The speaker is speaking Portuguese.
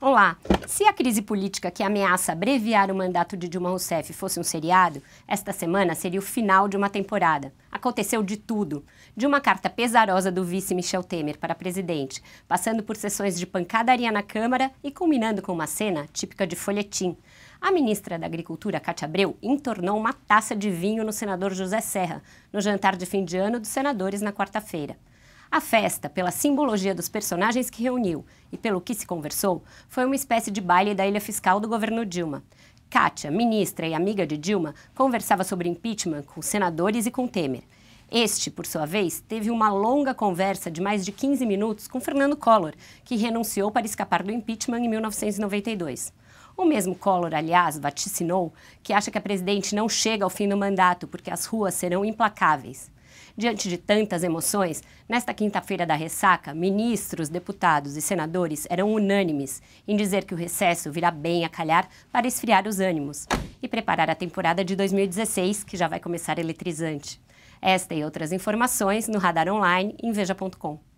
Olá! Se a crise política que ameaça abreviar o mandato de Dilma Rousseff fosse um seriado, esta semana seria o final de uma temporada. Aconteceu de tudo. De uma carta pesarosa do vice Michel Temer para presidente, passando por sessões de pancadaria na Câmara e culminando com uma cena típica de folhetim. A ministra da Agricultura, Cátia Abreu, entornou uma taça de vinho no senador José Serra, no jantar de fim de ano dos senadores na quarta-feira. A festa, pela simbologia dos personagens que reuniu e pelo que se conversou, foi uma espécie de baile da ilha fiscal do governo Dilma. Kátia, ministra e amiga de Dilma, conversava sobre impeachment com senadores e com Temer. Este, por sua vez, teve uma longa conversa de mais de 15 minutos com Fernando Collor, que renunciou para escapar do impeachment em 1992. O mesmo Collor, aliás, vaticinou que acha que a presidente não chega ao fim do mandato porque as ruas serão implacáveis. Diante de tantas emoções, nesta quinta-feira da ressaca, ministros, deputados e senadores eram unânimes em dizer que o recesso virá bem a calhar para esfriar os ânimos e preparar a temporada de 2016, que já vai começar eletrizante. Esta e outras informações no Radar Online em veja.com.